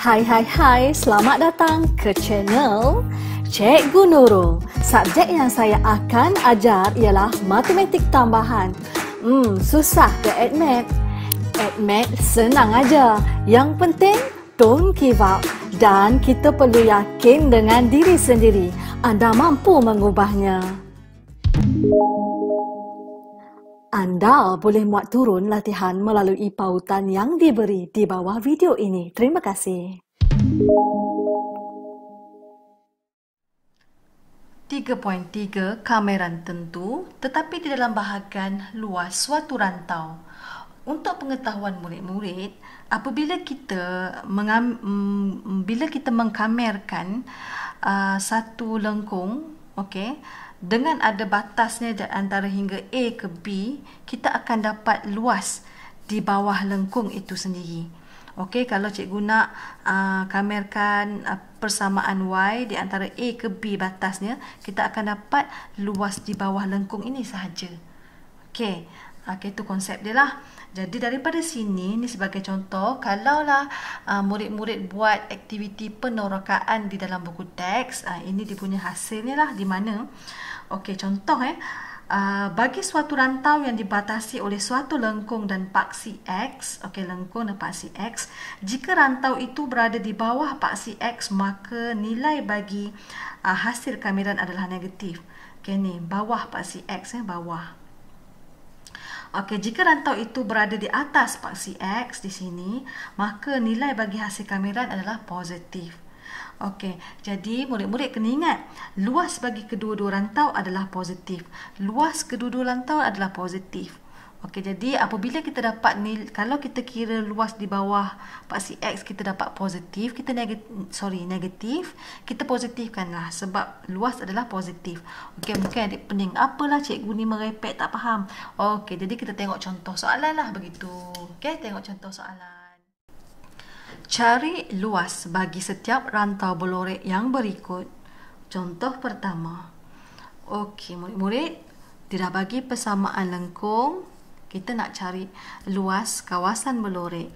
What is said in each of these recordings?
Hai hai hai, selamat datang ke channel Cek Nurul. Subjek yang saya akan ajar ialah matematik tambahan. Hmm, susah ke admit? Admit senang aja. Yang penting, don't give up. Dan kita perlu yakin dengan diri sendiri. Anda mampu mengubahnya. Música anda boleh muat turun latihan melalui pautan yang diberi di bawah video ini. Terima kasih. Tiga tiga Kameran tentu tetapi di dalam bahagian luas suatu rantau. Untuk pengetahuan murid-murid, apabila kita mengam, mm, bila kita mengkamerkan uh, satu lengkung, okay? dengan ada batasnya dari antara hingga A ke B, kita akan dapat luas di bawah lengkung itu sendiri. Okey, kalau cikgu nak uh, kamerkan uh, persamaan Y di antara A ke B batasnya, kita akan dapat luas di bawah lengkung ini sahaja. Okey, ah, okay, itu konsep dia lah. Jadi daripada sini, ni sebagai contoh, kalaulah uh, murid-murid buat aktiviti penorokaan di dalam buku teks. Uh, ini dia punya hasilnya lah di mana. Okey, contoh eh. Uh, bagi suatu rantau yang dibatasi oleh suatu lengkung dan paksi X, okey lengkung dan paksi X, jika rantau itu berada di bawah paksi X maka nilai bagi uh, hasil kamiran adalah negatif. Okey ni, bawah paksi X eh, bawah. Okey, jika rantau itu berada di atas paksi X di sini, maka nilai bagi hasil kamera adalah positif. Okey, jadi murid-murid kena ingat, luas bagi kedua-dua rantau adalah positif. Luas kedua-dua rantau adalah positif. Okey, jadi apabila kita dapat ni, kalau kita kira luas di bawah paksi X, kita dapat positif, kita negatif, sorry, negatif, kita positifkanlah sebab luas adalah positif. Okey, mungkin adik pening, apalah cikgu ni merepek, tak faham. Okey, jadi kita tengok contoh soalan lah begitu. Okey, tengok contoh soalan. Cari luas bagi setiap rantau belorek yang berikut. Contoh pertama. Okey, murid-murid, dia dah bagi persamaan lengkung kita nak cari luas kawasan belorek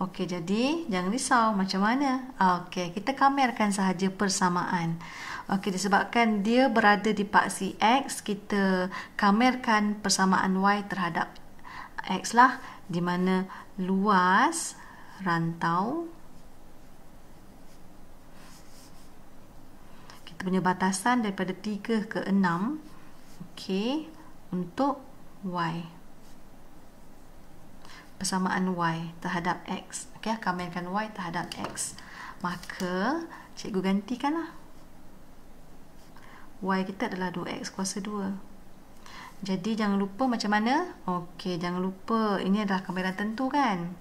Okey, jadi jangan risau macam mana. Okey, kita kamerkan sahaja persamaan. Okey, disebabkan dia berada di paksi X, kita kamerkan persamaan Y terhadap X lah. Di mana luas rantau. Kita punya batasan daripada 3 ke 6. Okey, untuk Y Persamaan Y terhadap X Okay, komenkan Y terhadap X Maka, cikgu lah. Y kita adalah 2X kuasa 2 Jadi, jangan lupa macam mana Okay, jangan lupa Ini adalah kamera tentu kan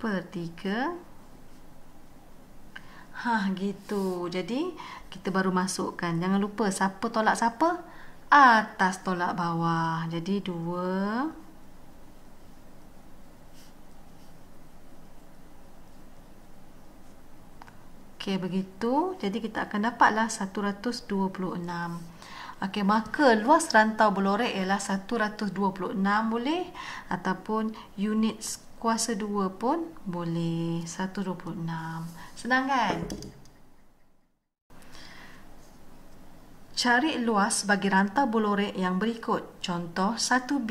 Per 3 Ha, gitu Jadi, kita baru masukkan Jangan lupa, siapa tolak Siapa atas tolak bawah. Jadi 2 Okey begitu. Jadi kita akan dapatlah 126. Okey maka luas rantau belorek ialah 126 boleh ataupun unit kuasa 2 pun boleh 126. Senang kan? Cari luas bagi rantau bulurik yang berikut. Contoh 1B.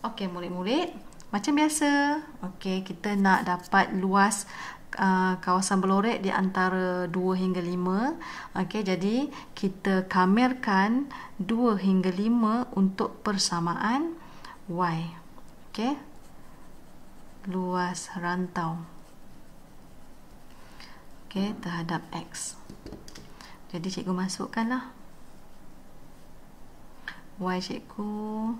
Okey, mulai-mulai Macam biasa. Okey, kita nak dapat luas uh, kawasan bulurik di antara 2 hingga 5. Okey, jadi kita kamerkan 2 hingga 5 untuk persamaan Y. Okey. Luas rantau. Okey, terhadap X. Jadi cikgu masukkanlah. 2. Y cikgu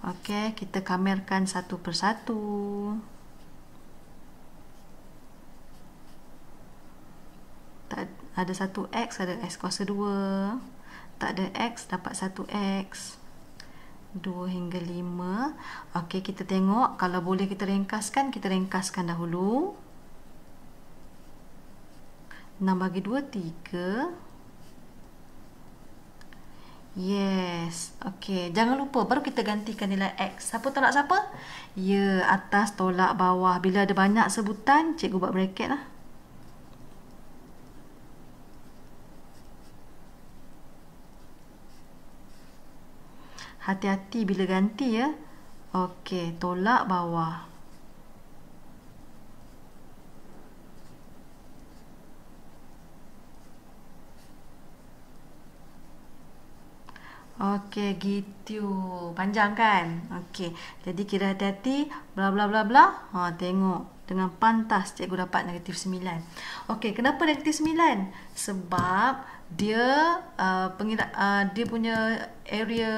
Okey, kita kamerkan satu persatu. Tak ada satu x, ada x kuasa dua. Tak ada x, dapat satu x. dua hingga lima. Okey, kita tengok kalau boleh kita ringkaskan, kita ringkaskan dahulu. enam bagi 2 tiga. Yes. Okey, jangan lupa baru kita gantikan nilai x. Siapa tolak siapa? Ya, atas tolak bawah. Bila ada banyak sebutan, cikgu buat bracket lah. Hati-hati bila ganti ya. Okey, tolak bawah. Okey, gitu. Panjang kan? Okey. Jadi kira hati-hati bla bla bla bla. Ha tengok dengan pantas cikgu dapat negatif 9. Okey, kenapa negatif 9? Sebab dia uh, pengira, uh, dia punya area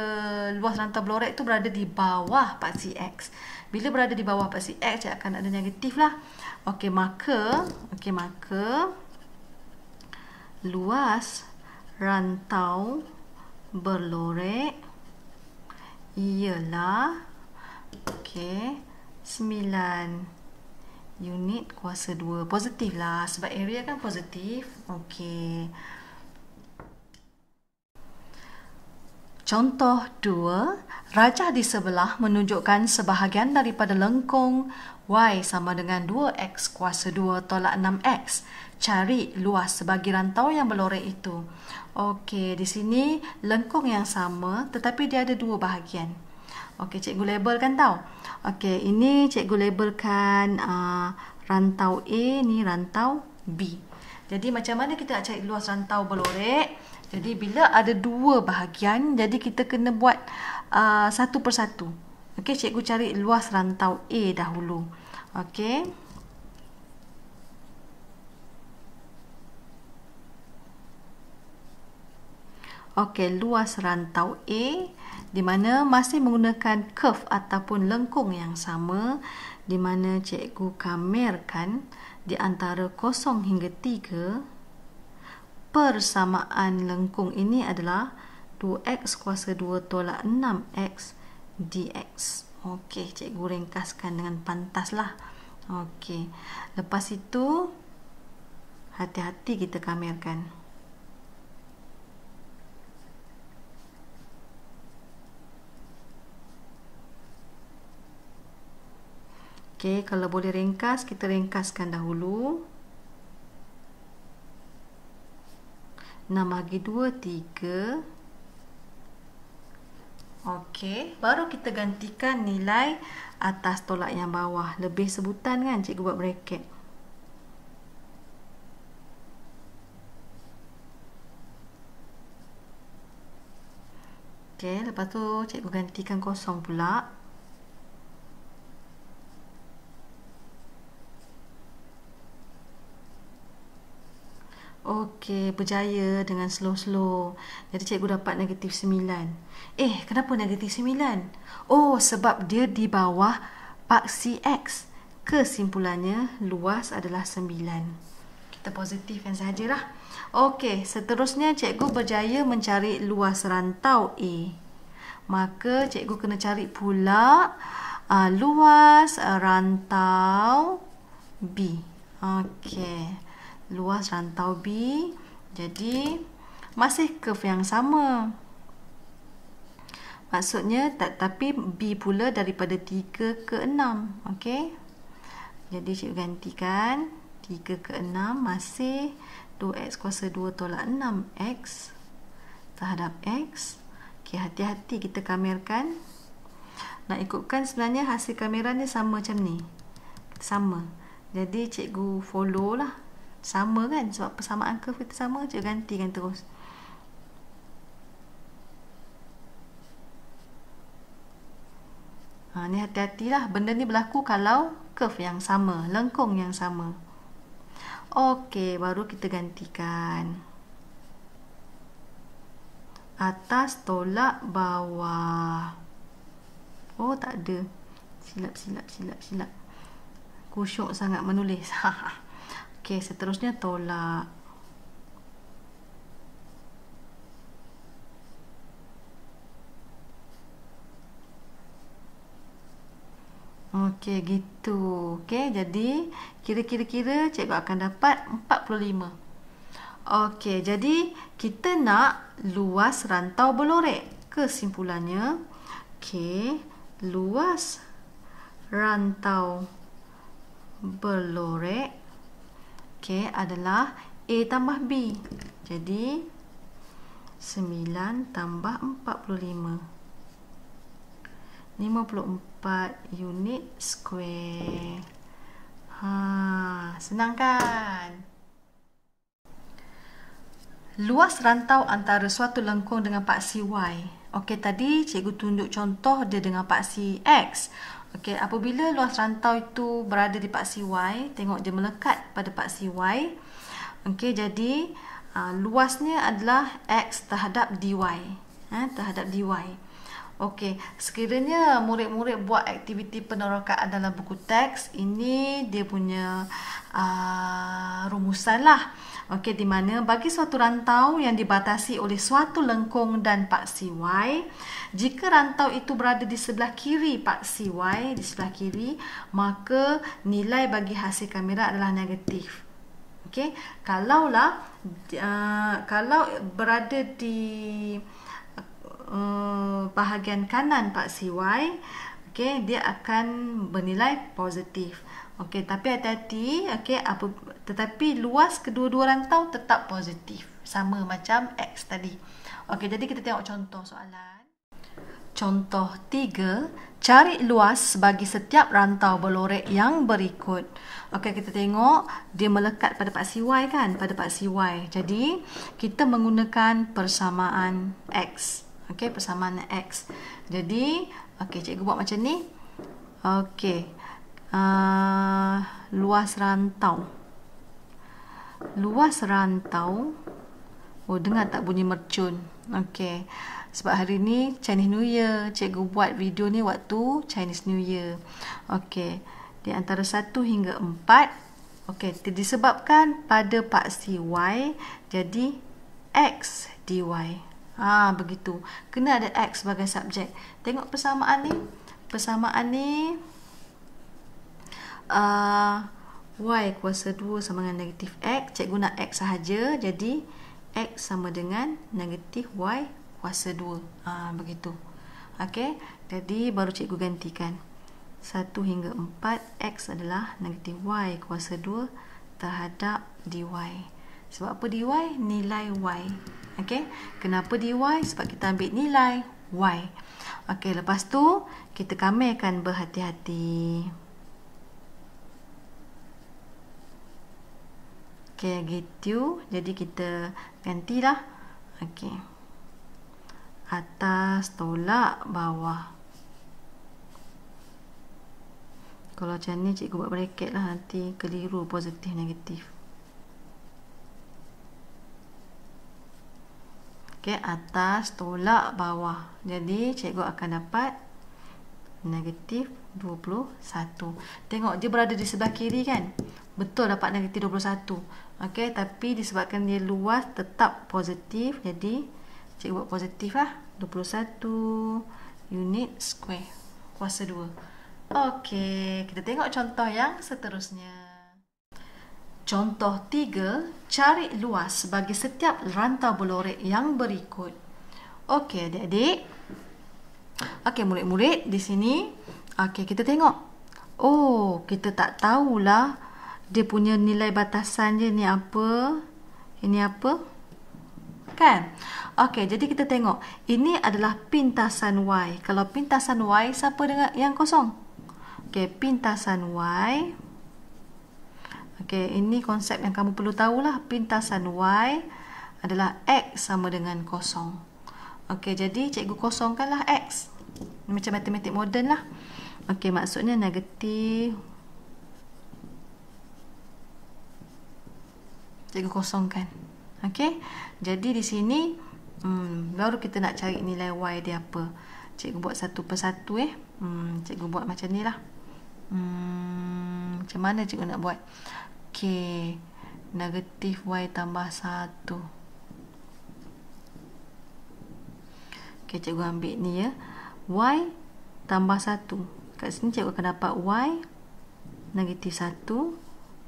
luas rantau blorek tu berada di bawah paksi X. Bila berada di bawah paksi X, dia akan ada negatif lah. Okey, maka okey maka luas rantau berlorek ialah okey sembilan unit kuasa dua positif lah sebab area kan positif okey Contoh dua, rajah di sebelah menunjukkan sebahagian daripada lengkung Y sama dengan dua x kuasa dua tolak enam x cari luas bagi rantau yang berlorek itu. Okey, di sini lengkung yang sama tetapi dia ada dua bahagian. Okey, cikgu labelkan tau. Okey, ini cikgu labelkan uh, rantau A ni rantau B. Jadi macam mana kita nak cari luas rantau berlorek? Jadi bila ada dua bahagian, jadi kita kena buat uh, satu persatu. Okey, cikgu cari luas rantau A dahulu. Okey. Okey, luas rantau A di mana masih menggunakan curve ataupun lengkung yang sama di mana cikgu kamerkan di antara 0 hingga 3 persamaan lengkung ini adalah 2x kuasa 2 tolak 6x dx. Okey, cikgu ringkaskan dengan pantas lah. Okey. Lepas itu hati-hati kita kamerkan. Okey, kalau boleh ringkas, kita ringkaskan dahulu. 6 bagi 2, 3. Okey, baru kita gantikan nilai atas tolak yang bawah. Lebih sebutan kan, cikgu buat bracket. Okey, lepas tu cikgu gantikan kosong pula. okey berjaya dengan slow-slow. Jadi cikgu dapat negatif 9. Eh, kenapa negatif 9? Oh, sebab dia di bawah paksi X. Kesimpulannya, luas adalah 9. Kita positifkan sajalah. Okey, seterusnya cikgu berjaya mencari luas rantau A. Maka cikgu kena cari pula uh, luas rantau B. Okey. Luas rantau B jadi masih curve yang sama. Maksudnya tak tapi B pula daripada 3 ke 6, okey. Jadi cikgu gantikan 3 ke 6 masih 2x kuasa 2 tolak 6x terhadap x. Okey, hati-hati kita kamerkan. Nak ikutkan sebenarnya hasil kamera ni sama macam ni. Sama. Jadi cikgu follow lah sama kan sebab persamaan curve kita sama je kan terus ha, ni hati lah, benda ni berlaku kalau curve yang sama lengkung yang sama ok baru kita gantikan atas tolak bawah oh tak ada silap silap silap silap kusyuk sangat menulis και seterusnya τρως νιατόλα Okey, gitu. Okey, jadi kira-kira-kira cikgu akan dapat 45. Okey, jadi kita nak luas rantau belorek. Kesimpulannya, okey, luas rantau belorek okay, adalah A tambah B. Jadi, 9 tambah 45. 54 unit square. Ha, senang kan? Luas rantau antara suatu lengkung dengan paksi Y. Okey, tadi cikgu tunjuk contoh dia dengan paksi X. Okey, apabila luas rantau itu berada di paksi Y, tengok je melekat pada paksi Y. Okey, jadi uh, luasnya adalah X terhadap DY. Eh, ha, terhadap DY. Okey, sekiranya murid-murid buat aktiviti penerokaan dalam buku teks, ini dia punya uh, rumusan lah. Okey, di mana bagi suatu rantau yang dibatasi oleh suatu lengkung dan paksi Y, jika rantau itu berada di sebelah kiri paksi Y, di sebelah kiri, maka nilai bagi hasil kamera adalah negatif. Okey, kalaulah uh, kalau berada di uh, bahagian kanan paksi Y, okey, dia akan bernilai positif. Okey, tapi hati-hati, okey, apa tetapi luas kedua-dua rantau tetap positif. Sama macam X tadi. Okey, jadi kita tengok contoh soalan. Contoh 3, cari luas bagi setiap rantau berlorek yang berikut. Okey, kita tengok dia melekat pada paksi Y kan, pada paksi Y. Jadi, kita menggunakan persamaan X. Okey, persamaan X. Jadi, okey, cikgu buat macam ni. Okey. Ah, luas rantau luas rantau oh dengar tak bunyi mercun okey sebab hari ni Chinese New Year cikgu buat video ni waktu Chinese New Year okey di antara 1 hingga 4 okey disebabkan pada paksi y jadi x dy ah begitu kena ada x sebagai subjek tengok persamaan ni persamaan ni uh, y kuasa 2 sama dengan negatif x. Cikgu nak x sahaja. Jadi, x sama dengan negatif y kuasa 2. Uh, ah, begitu. Okey. Jadi, baru cikgu gantikan. 1 hingga 4, x adalah negatif y kuasa 2 terhadap dy. Sebab apa dy? Nilai y. Okey. Kenapa dy? Sebab kita ambil nilai y. Okey, lepas tu kita kamerkan berhati-hati. Okay, get you. Jadi kita gantilah. Okay. Atas, tolak, bawah. Kalau macam ni, cikgu buat bracket lah. Nanti keliru positif, negatif. Okay, atas, tolak, bawah. Jadi, cikgu akan dapat negatif 21. Tengok, dia berada di sebelah kiri kan? Betul dapat negatif 21. Okey, tapi disebabkan dia luas tetap positif. Jadi cikgu buat positif lah. 21 unit square kuasa 2. Okey, kita tengok contoh yang seterusnya. Contoh 3, cari luas bagi setiap rantau belorek yang berikut. Okey, adik-adik. Okey, murid-murid di sini. Okey, kita tengok. Oh, kita tak tahulah lah dia punya nilai batasan dia ni apa ini apa kan okey jadi kita tengok ini adalah pintasan y kalau pintasan y siapa dengan yang kosong okey pintasan y okey ini konsep yang kamu perlu tahulah pintasan y adalah x sama dengan kosong okey jadi cikgu kosongkanlah x macam matematik moden lah okey maksudnya negatif cikgu kosongkan. Okey. Jadi di sini hmm, baru kita nak cari nilai y dia apa. Cikgu buat satu persatu eh. Hmm, cikgu buat macam nilah. Hmm, macam mana cikgu nak buat? Okey. Negatif y tambah 1. Okey, cikgu ambil ni ya. y tambah 1. Kat sini cikgu akan dapat y negatif 1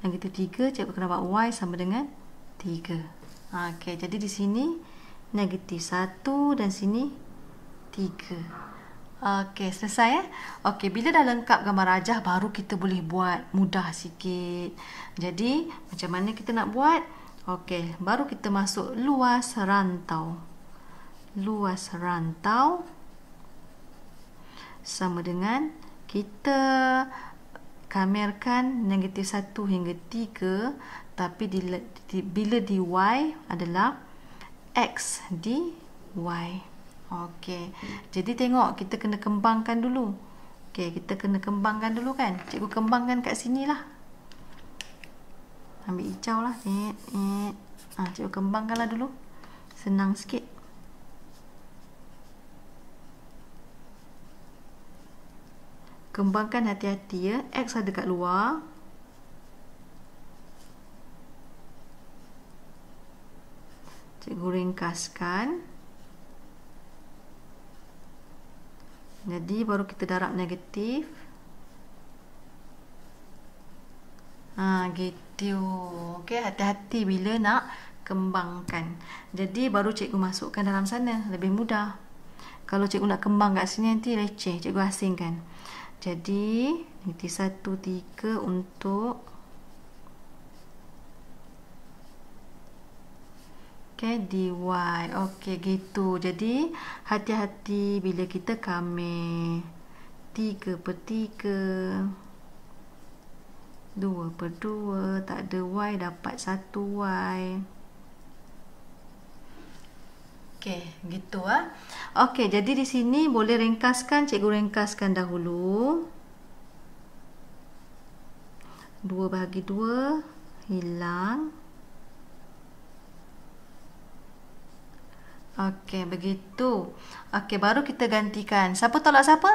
Negatif kita 3, cikgu kena buat y sama dengan 3. Ha, Okey, jadi di sini negatif 1 dan sini 3. Okey, selesai ya. Eh? Okey, bila dah lengkap gambar rajah baru kita boleh buat mudah sikit. Jadi, macam mana kita nak buat? Okey, baru kita masuk luas rantau. Luas rantau sama dengan kita kamerkan negatif 1 hingga 3 tapi di, di, bila di y adalah x di y okey jadi tengok kita kena kembangkan dulu okey kita kena kembangkan dulu kan cikgu kembangkan kat lah. ambil hijau lah eh, eh. ah cikgu kembangkanlah dulu senang sikit Kembangkan hati-hati ya. X ada kat luar. Cikgu ringkaskan. Jadi baru kita darab negatif. Ha gitu. Okey, hati-hati bila nak kembangkan. Jadi baru cikgu masukkan dalam sana, lebih mudah. Kalau cikgu nak kembang kat sini nanti leceh, cikgu asingkan jadi negatif satu tiga untuk Okay, dy ok gitu jadi hati-hati bila kita kamer 3 per 3 2 per 2 tak ada y dapat 1 y Okey, gitu ah. Okey, jadi di sini boleh ringkaskan, cikgu ringkaskan dahulu. 2 bahagi 2 hilang. Okey, begitu. Okey, baru kita gantikan. Siapa tolak siapa?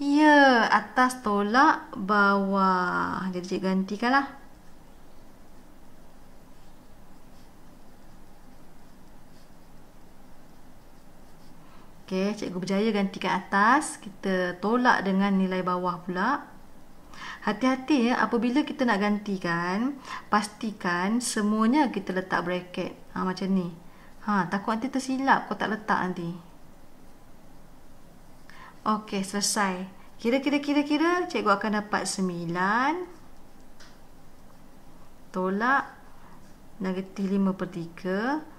Ya, atas tolak bawah. Jadi cikgu gantikanlah. Okey, cikgu berjaya gantikan atas, kita tolak dengan nilai bawah pula. Hati-hati ya, apabila kita nak gantikan, pastikan semuanya kita letak bracket. Ha, macam ni. Ha, takut nanti tersilap kau tak letak nanti. Okey, selesai. Kira-kira-kira-kira, cikgu akan dapat 9. Tolak. Negatif 5 per 3.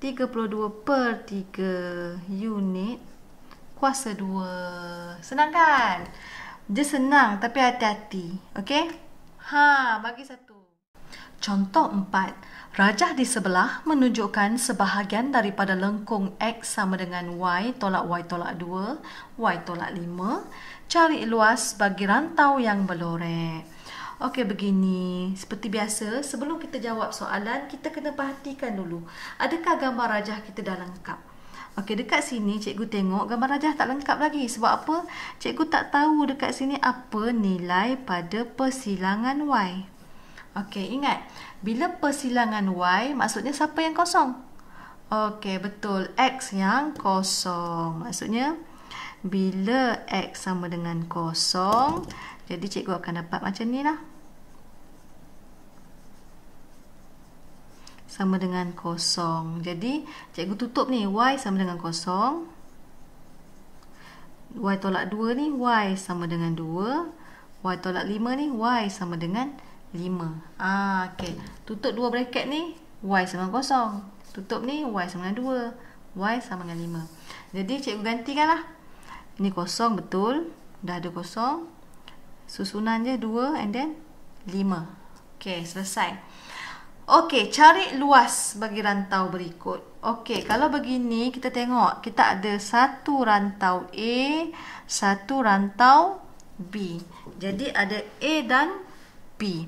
32 per 3 unit kuasa 2. Senang kan? Dia senang tapi hati-hati. Okey? Ha, bagi satu. Contoh 4. Rajah di sebelah menunjukkan sebahagian daripada lengkung X sama dengan Y tolak Y tolak 2, Y tolak 5. Cari luas bagi rantau yang berlorek. Okey begini, seperti biasa sebelum kita jawab soalan kita kena perhatikan dulu. Adakah gambar rajah kita dah lengkap? Okey dekat sini cikgu tengok gambar rajah tak lengkap lagi. Sebab apa? Cikgu tak tahu dekat sini apa nilai pada persilangan Y. Okey ingat, bila persilangan Y maksudnya siapa yang kosong? Okey betul, X yang kosong. Maksudnya bila X sama dengan kosong, jadi cikgu akan dapat macam ni lah. Sama dengan kosong. Jadi cikgu tutup ni y sama dengan kosong. Y tolak 2 ni y sama dengan 2. Y tolak 5 ni y sama dengan 5. Ah, okay. Tutup 2 bracket ni y sama dengan kosong. Tutup ni y sama dengan 2. Y sama dengan 5. Jadi cikgu gantikan lah. Ini kosong betul. Dah ada Kosong. Susunan je 2 and then 5. Okay, selesai. Okay, cari luas bagi rantau berikut. Okay, kalau begini kita tengok. Kita ada satu rantau A, satu rantau B. Jadi ada A dan B.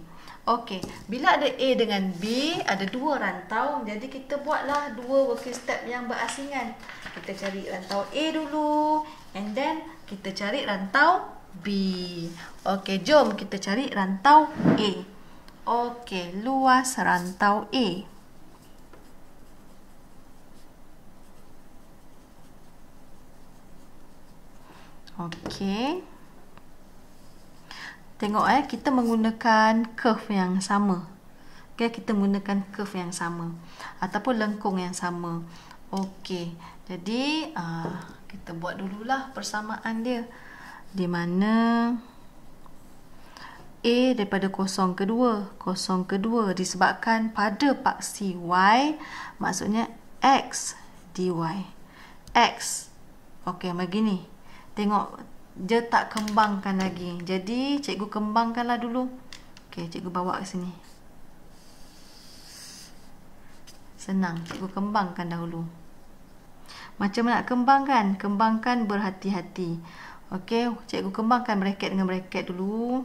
Okey, bila ada A dengan B, ada dua rantau. Jadi kita buatlah dua working step yang berasingan. Kita cari rantau A dulu and then kita cari rantau B. Okey, jom kita cari rantau A. Okey, luas rantau A. Okey. Tengok eh, kita menggunakan curve yang sama. Okey, kita menggunakan curve yang sama. Ataupun lengkung yang sama. Okey, jadi uh, kita buat dululah persamaan dia di mana A daripada kosong kedua kosong kedua disebabkan pada paksi Y maksudnya X dy X ok begini tengok dia tak kembangkan lagi jadi cikgu kembangkanlah dulu ok cikgu bawa ke sini senang cikgu kembangkan dahulu macam nak kembangkan kembangkan berhati-hati Okey, cikgu kembangkan bracket dengan bracket dulu.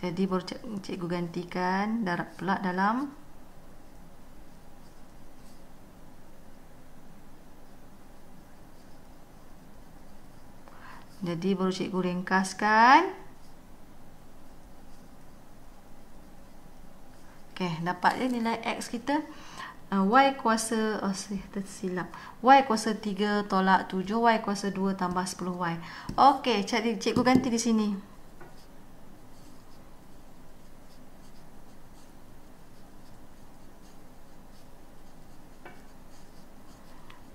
Jadi baru cikgu gantikan darab pelat dalam. Jadi baru cikgu ringkaskan. Okey, dapat je nilai X kita. Uh, y kuasa, oh, saya tersilap. Y kuasa 3 tolak 7. Y kuasa 2 tambah 10Y. Okey, cik, cikgu ganti di sini.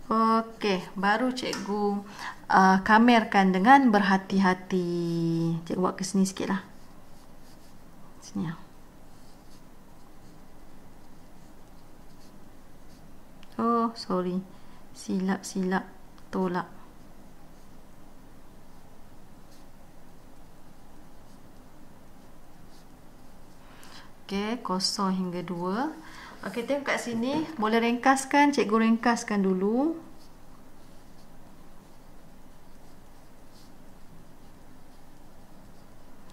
Okey, baru cikgu uh, kamerkan dengan berhati-hati. Cikgu buat ke sini sikit lah. Sini lah. sorry silap silap tolak Okey, kosong hingga dua. Okey, tengok kat sini. Boleh ringkaskan, cikgu ringkaskan dulu.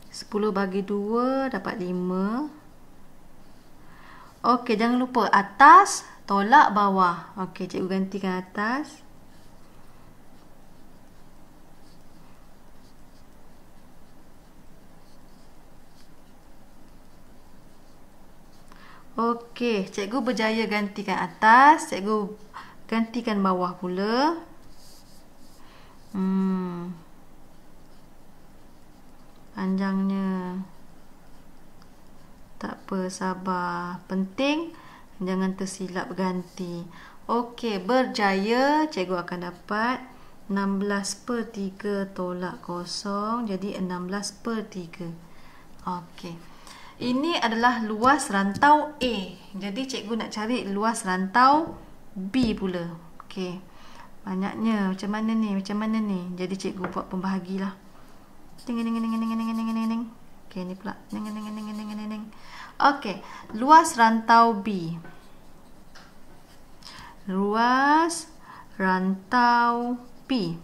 Sepuluh bagi dua, dapat Lima. Okey, jangan lupa atas tolak bawah. Okey, cikgu gantikan atas. Okey, cikgu berjaya gantikan atas, cikgu gantikan bawah pula. Hmm. Panjangnya. Tak apa, sabar. Penting jangan tersilap ganti. Okey, berjaya cikgu akan dapat 16/3 per tolak kosong jadi 16/3. per Okey. Ini adalah luas rantau A. Jadi cikgu nak cari luas rantau B pula. Okey. Banyaknya macam mana ni? Macam mana ni? Jadi cikgu buat pembahagilah. Ting ting ting ting ting ting ting ting ting Okey, ni pula. Neng neng neng neng neng neng. Okey, luas rantau B. Luas rantau B.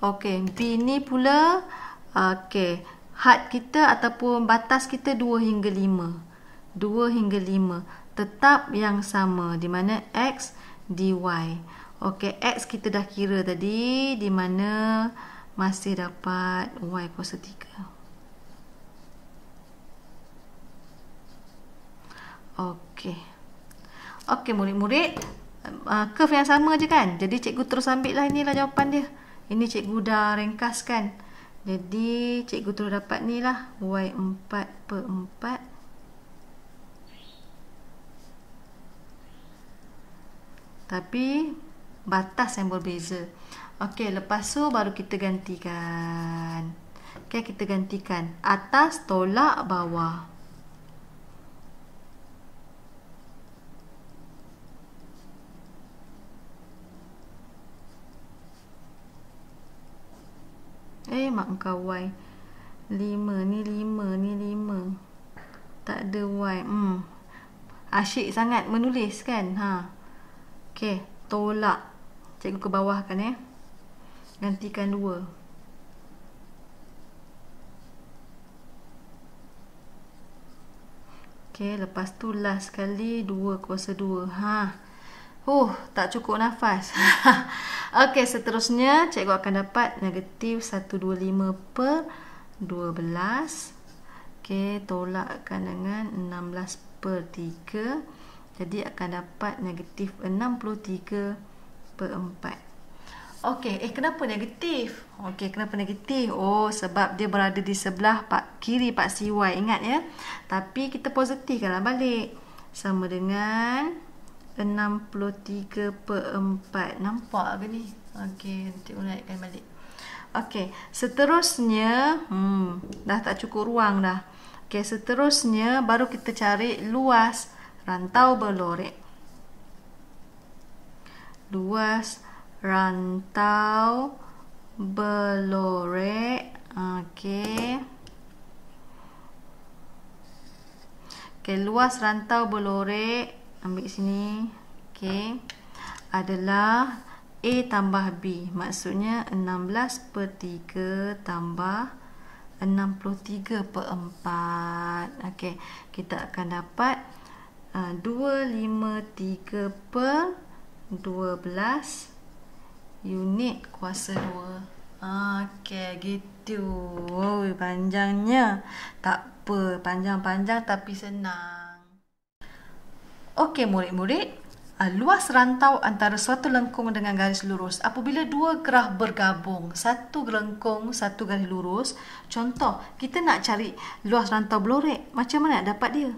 Okey, B ni pula okey, had kita ataupun batas kita 2 hingga 5. 2 hingga 5 tetap yang sama di mana x dy. Okey, x kita dah kira tadi di mana masih dapat y kuasa 3 Okey. Okey murid-murid uh, curve yang sama je kan jadi cikgu terus ambil lah inilah jawapan dia ini cikgu dah ringkas kan jadi cikgu terus dapat ni lah y4 per 4 tapi batas yang berbeza. Okey, lepas tu baru kita gantikan. Okey, kita gantikan atas tolak bawah. Eh, mak kau Y. 5 ni 5 ni 5. Tak ada Y. Hmm. Asyik sangat menulis kan? Ha. Okey, tolak cikgu ke bawah kan ya gantikan dua Okey, lepas tu last sekali dua kuasa dua. Ha. Huh, tak cukup nafas. Okey, seterusnya cikgu akan dapat negatif 125 per 12. Okey, tolakkan dengan 16 per 3. Jadi akan dapat negatif 63 per 12. 4. Okey, eh kenapa negatif? Okey, kenapa negatif? Oh, sebab dia berada di sebelah pak kiri pak CY. Ingat ya. Tapi kita positifkanlah balik. Sama dengan 63 per 4. Nampak ke ni? Okey, nanti ulangkan balik. Okey, seterusnya, hmm, dah tak cukup ruang dah. Okey, seterusnya baru kita cari luas rantau berlorek luas rantau Belore, okey okey luas rantau Belore ambil sini okey adalah A tambah B maksudnya 16 per 3 tambah 63 per 4 okay kita akan dapat uh, eh, 253 per 12 unit kuasa 2. Okey, gitu. Oh, panjangnya. Tak apa, panjang-panjang tapi senang. Okey, murid-murid. Luas rantau antara suatu lengkung dengan garis lurus apabila dua gerah bergabung, satu lengkung, satu garis lurus. Contoh, kita nak cari luas rantau belorek. Macam mana nak dapat dia?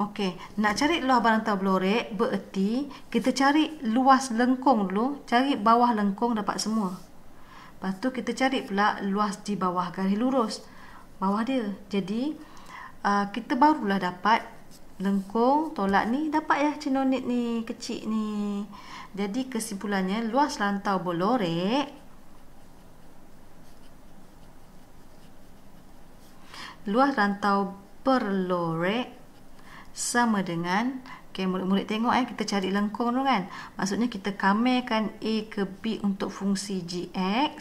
Okey, nak cari luas barang tahu belorek bererti kita cari luas lengkung dulu, cari bawah lengkung dapat semua. Lepas tu kita cari pula luas di bawah garis lurus. Bawah dia. Jadi uh, kita barulah dapat lengkung tolak ni dapat ya cenonit ni kecil ni. Jadi kesimpulannya luas lantau belorek luas lantau berlorek sama dengan okay, murid-murid tengok eh kita cari lengkung tu kan maksudnya kita kamerkan A ke B untuk fungsi GX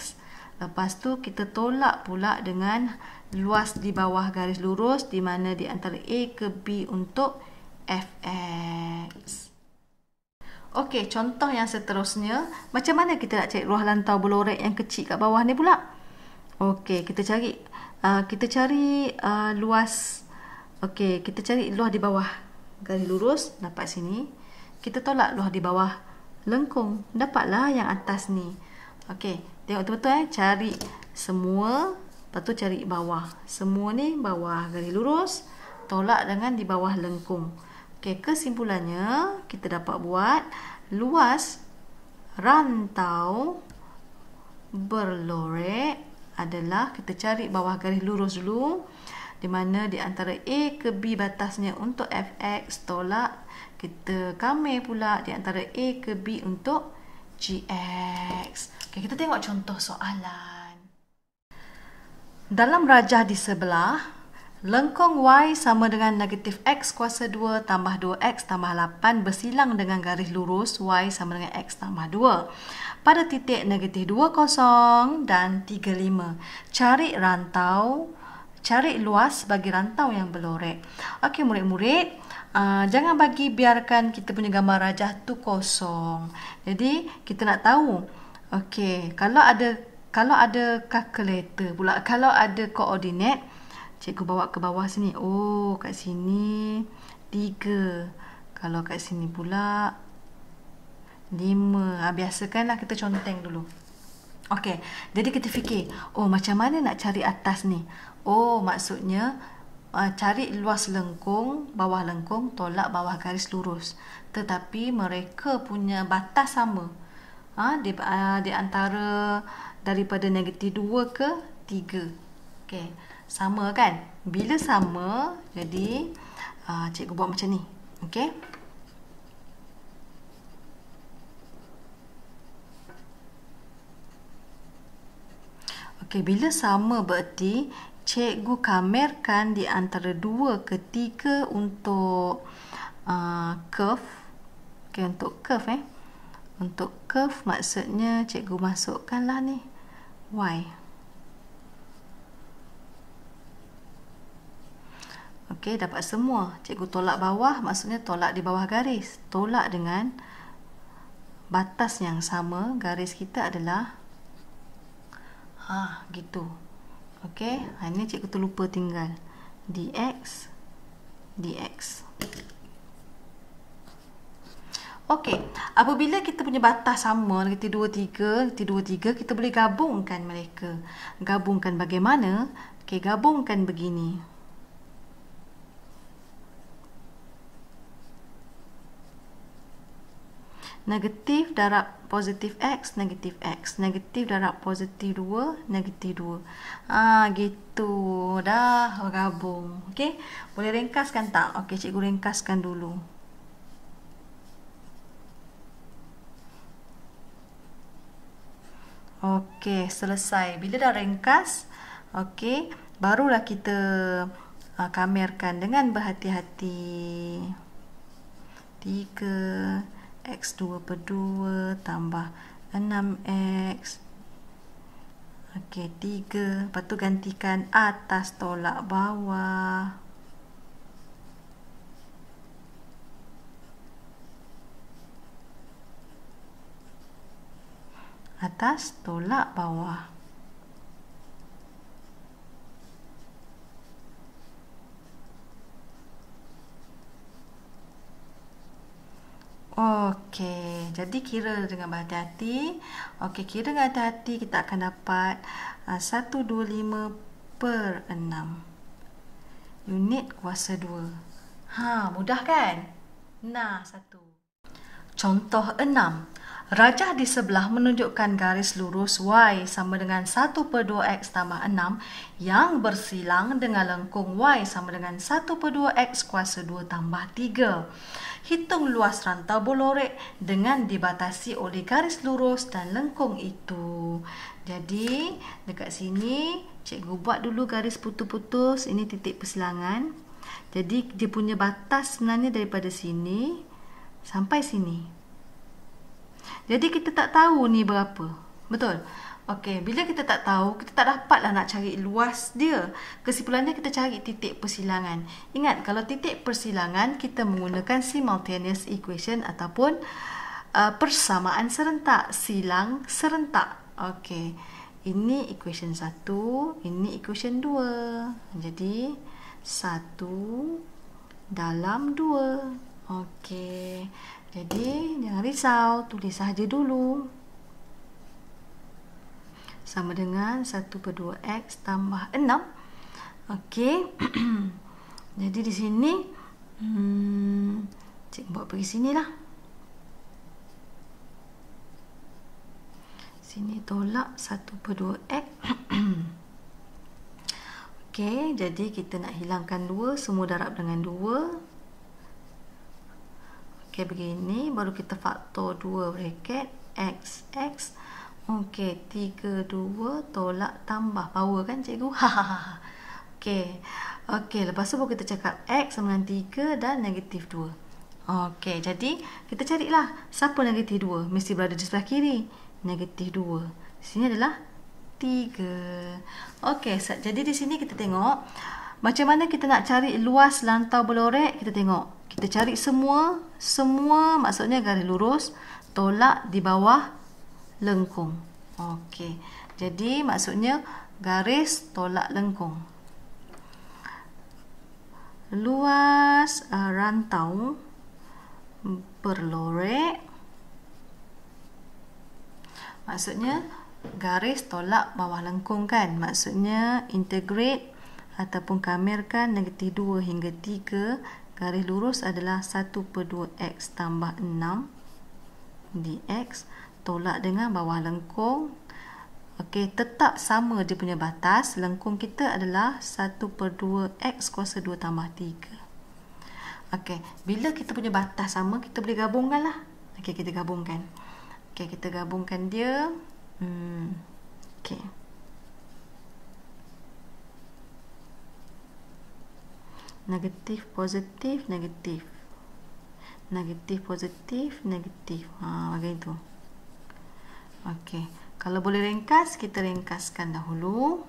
lepas tu kita tolak pula dengan luas di bawah garis lurus di mana di antara A ke B untuk FX Okey, contoh yang seterusnya, macam mana kita nak cari ruah lantau belorek yang kecil kat bawah ni pula? Okey, kita cari uh, kita cari uh, luas Okey, kita cari luah di bawah. Garis lurus, dapat sini. Kita tolak luah di bawah. Lengkung, dapatlah yang atas ni. Okey, tengok betul-betul eh. Cari semua, lepas tu cari bawah. Semua ni bawah garis lurus, tolak dengan di bawah lengkung. Okey, kesimpulannya, kita dapat buat luas rantau berlorek adalah kita cari bawah garis lurus dulu di mana di antara A ke B batasnya untuk fx tolak kita kami pula di antara A ke B untuk gx. Okay, kita tengok contoh soalan. Dalam rajah di sebelah, lengkung y sama dengan negatif x kuasa 2 tambah 2x tambah 8 bersilang dengan garis lurus y sama dengan x tambah 2. Pada titik negatif 2, 0 dan 3, 5. Cari rantau cari luas bagi rantau yang belorek. Okey murid-murid, uh, jangan bagi biarkan kita punya gambar rajah tu kosong. Jadi kita nak tahu. Okey, kalau ada kalau ada calculator pula, kalau ada koordinat, cikgu bawa ke bawah sini. Oh, kat sini 3. Kalau kat sini pula 5. Ha, ah, biasakanlah kita conteng dulu. Okey, jadi kita fikir, oh macam mana nak cari atas ni? Oh, maksudnya uh, cari luas lengkung, bawah lengkung, tolak bawah garis lurus. Tetapi mereka punya batas sama. Ha, di, uh, di antara daripada negatif 2 ke 3. Okey, sama kan? Bila sama, jadi uh, cikgu buat macam ni. Okey. Okey, bila sama bererti cikgu kamerkan di antara dua ketiga untuk uh, curve. Okey, untuk curve eh. Untuk curve maksudnya cikgu masukkanlah ni y. Okey, dapat semua. Cikgu tolak bawah maksudnya tolak di bawah garis. Tolak dengan batas yang sama garis kita adalah Ah, gitu. Okey, ha ni cikgu terlupa tinggal dx dx. Okey, apabila kita punya batas sama, kita 2 3, kita 2 3, kita boleh gabungkan mereka. Gabungkan bagaimana? Okey, gabungkan begini. negatif darab positif x negatif x negatif darab positif 2 negatif 2 ah ha, gitu dah gabung okey boleh ringkaskan tak okey cikgu ringkaskan dulu okey selesai bila dah ringkas okey barulah kita uh, kamerkan dengan berhati-hati tiga x2 per 2 tambah 6x ok 3 lepas tu gantikan atas tolak bawah atas tolak bawah Okey, jadi kira dengan berhati-hati. Okey, kira dengan hati-hati kita akan dapat uh, 125 per 6 unit kuasa 2. Ha, mudah kan? Nah, satu. Contoh 6. Rajah di sebelah menunjukkan garis lurus Y sama dengan 1 per 2X tambah 6 yang bersilang dengan lengkung Y sama dengan 1 per 2X kuasa 2 tambah 3 hitung luas rantau bolorek dengan dibatasi oleh garis lurus dan lengkung itu. Jadi, dekat sini, cikgu buat dulu garis putus-putus. Ini titik persilangan. Jadi, dia punya batas sebenarnya daripada sini sampai sini. Jadi, kita tak tahu ni berapa. Betul? Okey, bila kita tak tahu, kita tak dapatlah nak cari luas dia. Kesimpulannya kita cari titik persilangan. Ingat, kalau titik persilangan, kita menggunakan simultaneous equation ataupun uh, persamaan serentak, silang serentak. Okey, ini equation 1, ini equation 2. Jadi, 1 dalam 2. Okey, jadi jangan risau, tulis saja dulu sama dengan 1 per 2x tambah 6 ok jadi di sini hmm, cik buat pergi sini lah sini tolak 1 per 2x ok jadi kita nak hilangkan 2 semua darab dengan 2 ok begini baru kita faktor 2 bracket x x Okey, 3, 2, tolak, tambah power kan cikgu? Okey, okay, lepas tu pun kita cakap X sama dengan 3 dan negatif 2. Okey, jadi kita carilah siapa negatif 2. Mesti berada di sebelah kiri. Negatif 2. Sini adalah 3. Okey, jadi di sini kita tengok macam mana kita nak cari luas lantau belorek. Kita tengok. Kita cari semua, semua maksudnya garis lurus, tolak di bawah lengkung. Okey. Jadi maksudnya garis tolak lengkung. Luas uh, rantau berlorek. Maksudnya garis tolak bawah lengkung kan? Maksudnya integrate ataupun kamerkan negatif 2 hingga 3. Garis lurus adalah 1 per 2x tambah 6 dx tolak dengan bawah lengkung. Okey, tetap sama dia punya batas. Lengkung kita adalah 1/2x kuasa 2 3. Okey, bila kita punya batas sama, kita boleh gabungkan lah, Okey, kita gabungkan. Okey, kita gabungkan dia. Hmm. Okey. Negatif, positif, negatif. Negatif, positif, negatif. Ha, macam tu. Okey, kalau boleh ringkas, kita ringkaskan dahulu.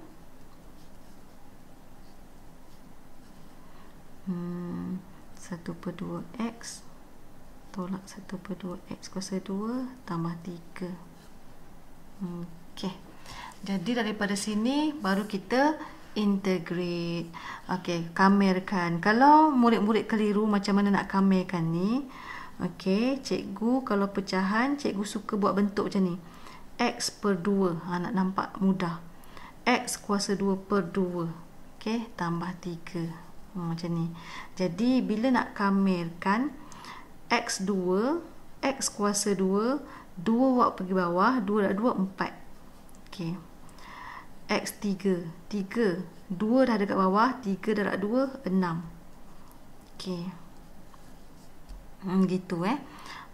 Hmm, 1 per 2x tolak 1 per 2x kuasa 2 tambah 3. Okey, jadi daripada sini baru kita integrate. Okey, kamerkan. Kalau murid-murid keliru macam mana nak kamerkan ni, Okey, cikgu kalau pecahan, cikgu suka buat bentuk macam ni. X per 2 ha, Nak nampak mudah X kuasa 2 per 2 Okay, tambah 3 hmm, Macam ni Jadi, bila nak kamerkan X2 X kuasa 2 2 wak pergi bawah 2 dah 2, 4 Okay X3 3 2 dah dekat bawah 3 darab 2 6 Okay Hmm, gitu eh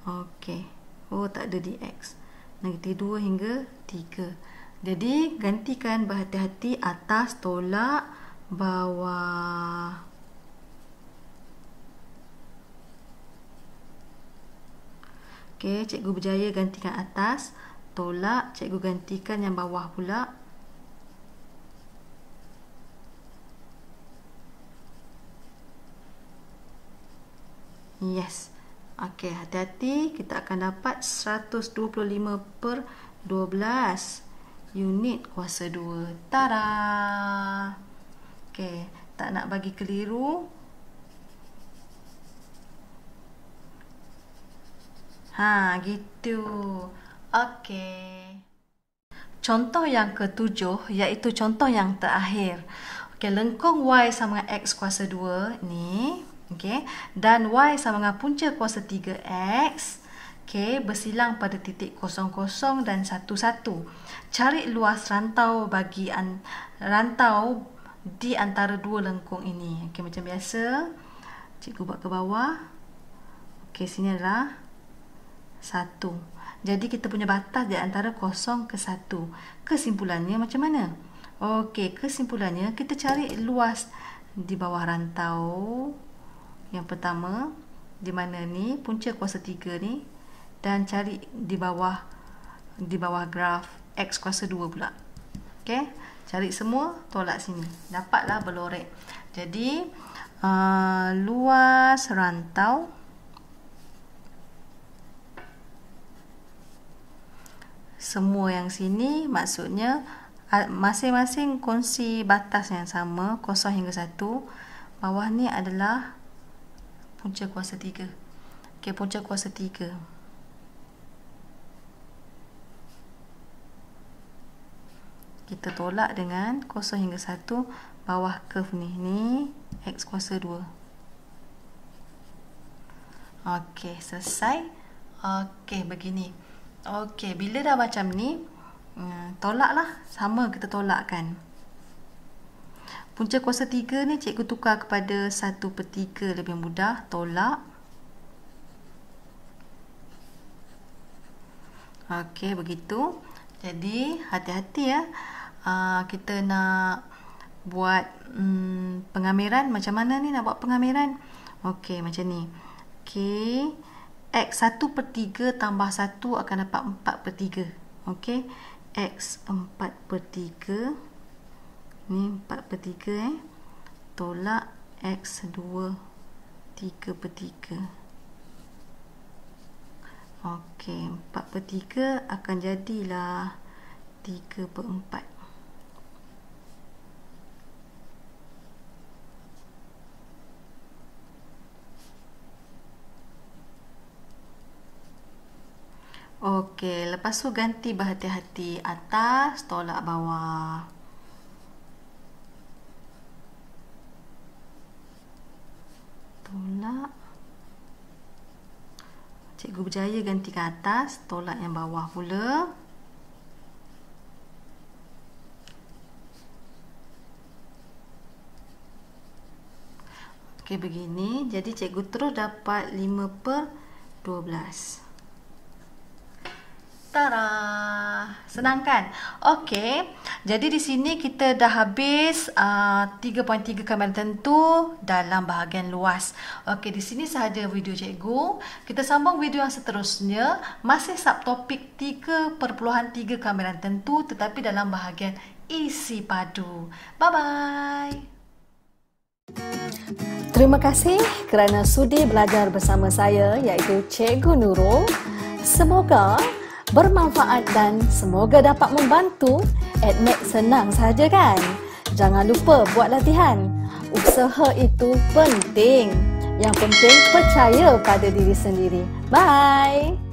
Okay Oh, tak ada di X negatif 2 hingga 3 jadi gantikan berhati-hati atas tolak bawah ok cikgu berjaya gantikan atas tolak cikgu gantikan yang bawah pula yes yes Okey, hati-hati kita akan dapat 125 per 12 unit kuasa 2. Tada. Okey, tak nak bagi keliru. Ha, gitu. Okey. Contoh yang ketujuh iaitu contoh yang terakhir. Okey, lengkung y sama dengan x kuasa 2 ni okay? dan y sama dengan punca kuasa 3x okay, bersilang pada titik kosong kosong dan satu satu. cari luas rantau bagi an, rantau di antara dua lengkung ini okay, macam biasa cikgu buat ke bawah Okay, sini adalah satu. jadi kita punya batas di antara kosong ke satu. kesimpulannya macam mana Okay, kesimpulannya kita cari luas di bawah rantau yang pertama di mana ni punca kuasa 3 ni dan cari di bawah di bawah graf x kuasa 2 pula. Okey, cari semua tolak sini. Dapatlah belorek. Jadi uh, luas rantau semua yang sini maksudnya masing-masing kongsi batas yang sama kosong hingga 1 bawah ni adalah punca kuasa tiga Okay, punca kuasa tiga Kita tolak dengan kosong hingga satu Bawah curve ni Ni X kuasa dua Okay, selesai Okay, begini Okay, bila dah macam ni hmm, Tolaklah, sama kita tolakkan Punca kuasa 3 ni cikgu tukar kepada 1 per 3 lebih mudah. Tolak. Okey, begitu. Jadi, hati-hati ya. Aa, ah, kita nak buat mm, pengamiran. Macam mana ni nak buat pengamiran? Okey, macam ni. Okey. X 1 per 3 tambah 1 akan dapat 4 per 3. Okey. X 4 per 3 ni 4 per 3 eh tolak x2 3 per 3 ok 4 per 3 akan jadilah 3 per 4 Okey lepas tu ganti berhati-hati atas tolak bawah tolak cikgu berjaya ganti ke atas tolak yang bawah pula ok begini jadi cikgu terus dapat 5 per 12 ok Tara. Senang kan? Okey. Jadi di sini kita dah habis a uh, 3.3 kamera tentu dalam bahagian luas. Okey, di sini sahaja video cikgu. Kita sambung video yang seterusnya masih sub subtopik 3.3 kamera tentu tetapi dalam bahagian isi padu. Bye bye. Terima kasih kerana sudi belajar bersama saya iaitu Cikgu Nurul. Semoga bermanfaat dan semoga dapat membantu. Admit senang saja kan? Jangan lupa buat latihan. Usaha itu penting. Yang penting percaya pada diri sendiri. Bye.